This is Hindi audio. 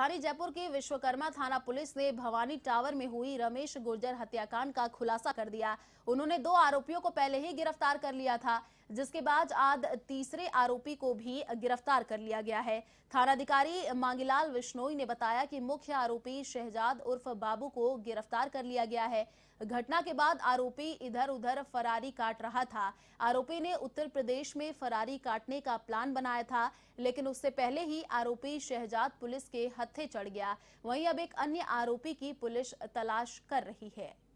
थाने जयपुर के विश्वकर्मा थाना पुलिस ने भवानी टावर में हुई रमेश गुर्जर हत्याकांड का खुलासा कर दिया उन्होंने दो आरोपियों को पहले ही गिरफ्तार कर लिया था जिसके बाद आज तीसरे आरोपी को भी गिरफ्तार कर लिया गया है थानाधिकारी मांगीलाल विश्नोई ने बताया कि मुख्य आरोपी शहजाद उर्फ बाबू को गिरफ्तार कर लिया गया है घटना के बाद आरोपी इधर उधर फरारी काट रहा था आरोपी ने उत्तर प्रदेश में फरारी काटने का प्लान बनाया था लेकिन उससे पहले ही आरोपी शहजाद पुलिस के हत्थे चढ़ गया वहीं अब एक अन्य आरोपी की पुलिस तलाश कर रही है